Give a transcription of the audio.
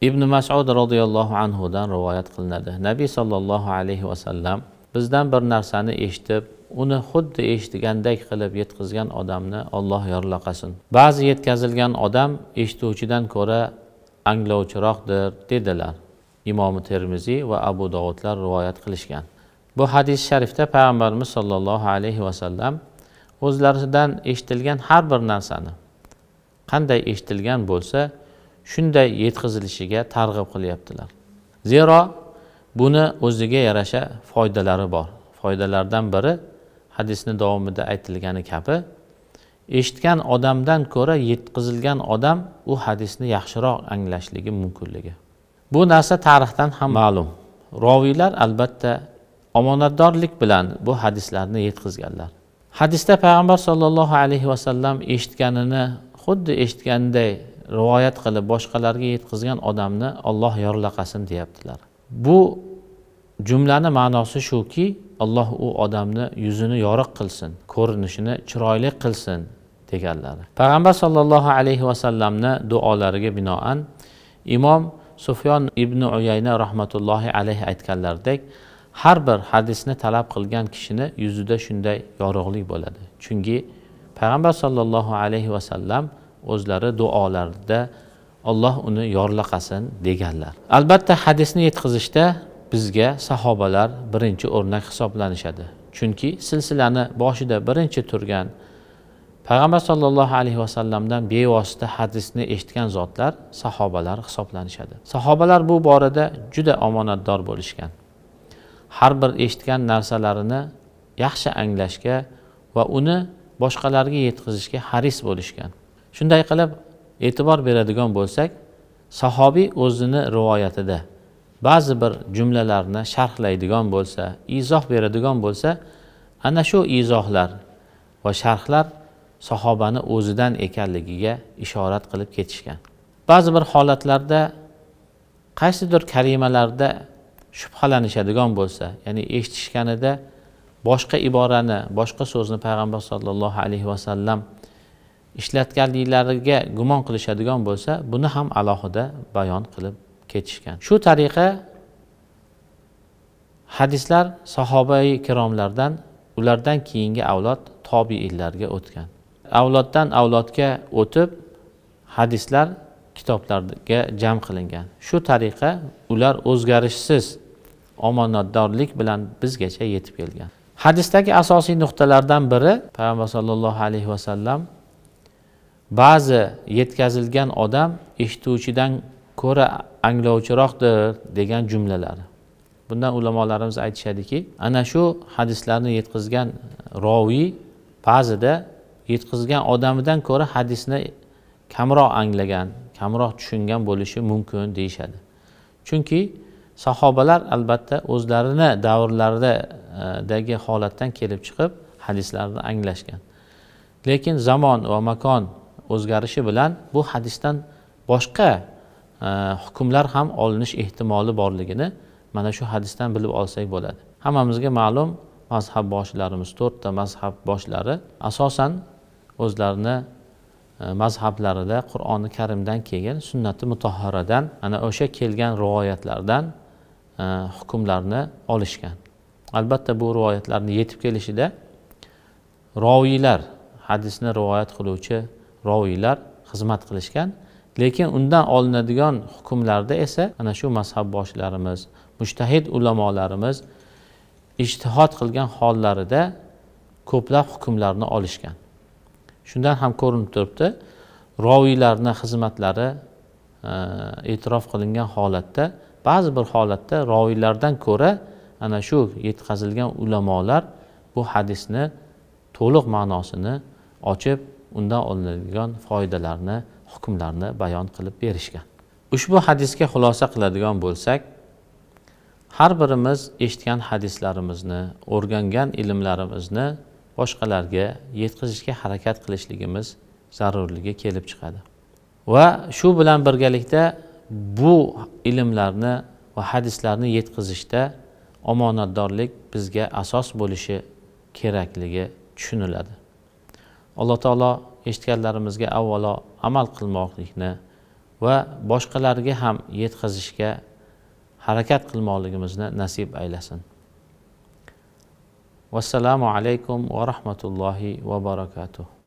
ibn masud roziyallohu anhudan rivoyat qilinadi nabiy sollallohu alayhi vasallam bizdan bir narsani eshitib uni xuddi eshitgandek qilib yetkazgan odamni olloh yorlaqasin ba'zi yetkazilgan odam eshituvchidan ko'ra anglovchiroqdir dedilar imomi termiziy va abu dovudlar rivoyat qilishgan bu hadis sharifda payg'ambarimiz sollallohu alayhi vasallam o'zlaridan eshitilgan har bir narsani qanday eshitilgan bo'lsa shunday yetkazilishiga targ'ib qilyaptilar zero buni o'ziga yarasha foydalari bor foydalardan biri hadisni davomida aytilgani kabi eshitgan odamdan ko'ra yetkazilgan odam u hadisni yaxshiroq anglashligi mumkinligi bu narsa tarixdan ham ma'lum roviylar albatta omonatdorlik bilan bu hadislarni yetkazganlar hadisda payg'ambar sollallohu alayhi vasallam eshitganini xuddi eshitganday rivoyat qilib boshqalarga yetkazgan odamni olloh yorlaqasin deyaptilar bu jumlani ma'nosi shuki alloh u odamni yuzini yoriq qilsin ko'rinishini chiroyli qilsin deganlari payg'ambar sollallohu alayhi vasallamni duolariga binoan imom sufyon ibn uyayna rahmatullohi alayhi aytganlaridek har bir hadisni talab qilgan kishini yuzida shunday yorug'lik bo'ladi chunki payg'ambar sollallohu alayhi vasallam o'zlari duolarida olloh uni yorlaqasin deganlar albatta hadisni yetkazishda bizga sahobalar birinchi o'rnak hisoblanishadi chunki silsilani boshida birinchi turgan payg'ambar sollallohu alayhi vasallamdan bevosita hadisni eshitgan zotlar sahobalar hisoblanishadi sahobalar bu borada juda omonatdor bo'lishgan har bir eshitgan narsalarini yaxshi anglashga va uni boshqalarga yetkazishga haris bo'lishgan shunday qilib e'tibor beradigan bo'lsak sahobiy o'zini rivoyatida ba'zi bir jumlalarni sharhlaydigan bo'lsa izoh beradigan bo'lsa ana shu izohlar va sharhlar sahobani o'zidan ekanligiga ishorat qilib ketishgan ba'zi bir holatlarda qaysidir kalimalarda shubhalanishadigan bo'lsa ya'ni eshitishganida boshqa iborani boshqa so'zni payg'ambar sollallohu alayhi vasallam ishlatganliklariga gumon qilishadigan bo'lsa buni ham alohida bayon qilib ketishgan shu tariqa hadislar sahobai ikromlardan ulardan keyingi avlod tobiiylarga o'tgan avloddan avlodga o'tib hadislar kitoblarga jam qilingan shu tariqa ular o'zgarishsiz omonatdorlik bilan bizgacha yetib kelgan hadisdagi asosiy nuqtalardan biri payg'ambar sollallohu alayhi vasallam ba'zi yetkazilgan odam eshituvchidan ko'ra anglovchiroqdir degan jumlalari bundan ulamolarimiz aytishadiki ana shu hadislarni yetkazgan roviy ba'zida yetkazgan odamidan ko'ra hadisni kamroq anglagan kamroq tushungan bo'lishi mumkin deyishadi chunki sahobalar albatta o'zlarini davrlaridagi e, holatdan kelib chiqib hadislarni anglashgan lekin zamon va makon o'zgarishi bilan bu hadisdan boshqa e, hukmlar ham olinish ehtimoli borligini mana shu hadisdan bilib olsak bo'ladi hammamizga ma'lum mazhab boshlarimiz to'rtta mazhab boshlari asosan o'zlarini e, mazhablarida qur'oni karimdan keyin sunnati mutahharadan ana o'sha kelgan rivoyatlardan e, hukmlarni olishgan albatta bu rivoyatlarni yetib kelishida roviylar hadisni rivoyat qiluvchi roviylar xizmat qilishgan lekin undan olinadigan hukmlarda esa ana shu mazhab boshlarimiz mushtahid ulamolarimiz ijtihod qilgan hollarida ko'plab hukmlarni olishgan shundan ham ko'rinib turibdi roviylarni xizmatlari e, e'tirof qilingan holatda ba'zi bir holatda roviylardan ko'ra ana shu yetkazilgan ulamolar bu hadisni to'liq ma'nosini ochib undan olinadigan foydalarni hukmlarni bayon qilib berishgan ushbu hadisga xulosa qiladigan bo'lsak har birimiz eshitgan hadislarimizni o'rgangan ilmlarimizni boshqalarga yetkazishga harakat qilishligimiz zarurligi kelib chiqadi va shu bilan birgalikda bu ilmlarni va hadislarni yetkazishda omonatdorlik bizga asos bo'lishi kerakligi tushuniladi alloh taolo eshitganlarimizga avvalo amal qilmoqlikni va boshqalarga ham yetkazishga harakat qilmoqligimizni nasib aylasin vassalomu alaykum va rahmatullohi va barakatuh